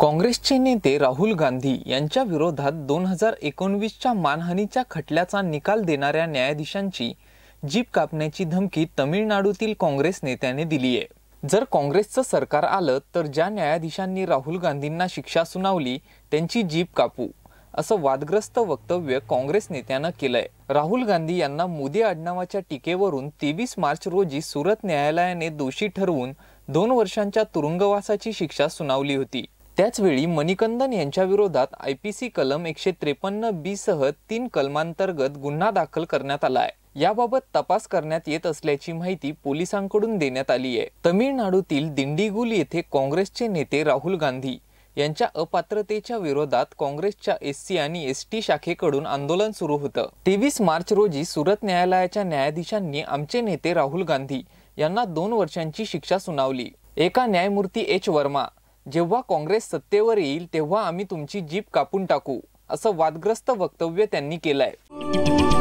काँग्रेसचे नेते राहुल गांधी यांच्या विरोधात दोन हजार एकोणवीसच्या मानहानीच्या खटल्याचा निकाल देणाऱ्या न्यायाधीशांची जीप कापण्याची धमकी तमिळनाडूतील काँग्रेस नेत्याने दिली आहे जर काँग्रेसचं सरकार आलं तर ज्या न्यायाधीशांनी राहुल गांधींना शिक्षा सुनावली त्यांची जीप कापू असं वादग्रस्त वक्तव्य काँग्रेस नेत्यानं केलंय राहुल गांधी यांना मोदी आडनावाच्या टीकेवरून तेवीस मार्च रोजी सुरत न्यायालयाने दोषी ठरवून दोन वर्षांच्या तुरुंगवासाची शिक्षा सुनावली होती त्याचवेळी मणिकंदन यांच्याविरोधात आय पी सी कलम एकशे त्रेपन्न बी सह तीन कलमांतर्गत गुन्हा दाखल करण्यात आला आहे याबाबत तपास करण्यात येत असल्याची माहिती पोलिसांकडून देण्यात आली आहे तमिळनाडूतील दिंडीगुल येथे काँग्रेसचे नेते राहुल गांधी यांच्या अपात्रतेच्या विरोधात काँग्रेसच्या एस सी आणि एस टी शाखेकडून आंदोलन सुरू होतं तेवीस मार्च रोजी सुरत न्यायालयाच्या न्यायाधीशांनी आमचे नेते राहुल गांधी यांना दोन वर्षांची शिक्षा सुनावली एका न्यायमूर्ती एच वर्मा जेव्हा काँग्रेस सत्तेवर येईल तेव्हा आम्ही तुमची जीप कापून टाकू असं वादग्रस्त वक्तव्य त्यांनी केलंय